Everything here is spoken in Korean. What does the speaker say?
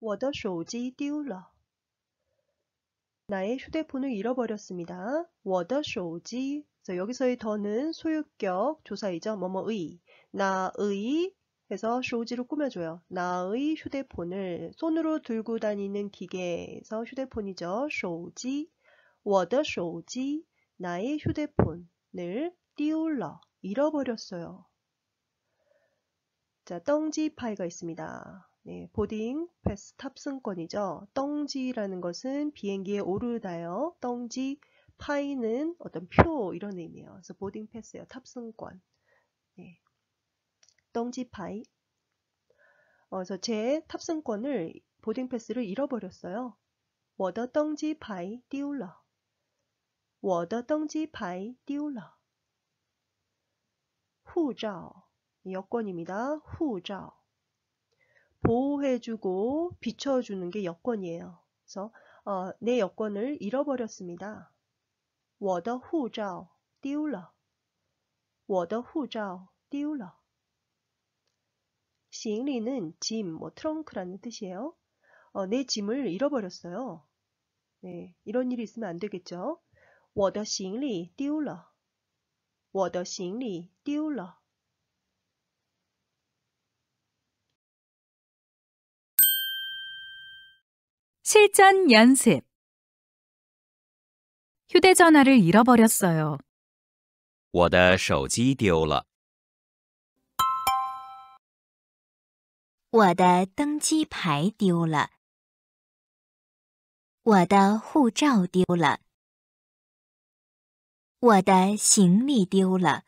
我的手机丢了. 나의 휴대폰을 잃어버렸습니다. 我的手机. 여기서의 더는 소유격 조사이죠. 뭐뭐의. 나의 해서 쇼지로 꾸며줘요. 나의 휴대폰을 손으로 들고 다니는 기계에서 휴대폰이죠. 쇼지, 我的手机, 나의 휴대폰을 띄울러, 잃어버렸어요. 자, 떵지 파이가 있습니다. 네, 보딩 패스 탑승권이죠. 떵지라는 것은 비행기에 오르다요. 떵지 파이는 어떤 표 이런 의미예요. 그래서 보딩 패스요. 예 탑승권. 네. 떵지 파이. 어, 서제 탑승권을 보딩 패스를 잃어버렸어요. 워더 떵지 파이 띠울러. 워더 떵지 파이 띠울러. 후照. 여권입니다. 후照. 보호해주고 비춰주는 게 여권이에요. 그래서 어, 내 여권을 잃어버렸습니다. 我的护照丢了.我的护照丢了. 行李는 짐, 뭐 트렁크라는 뜻이에요. 어, 내 짐을 잃어버렸어요. 네, 이런 일이 있으면 안 되겠죠. 我的行李丢了.我的行李丢了.실전연습휴대전화를잃어버렸어요我的手机丢了。我的登机牌丢了。我的护照丢了。我的行李丢了。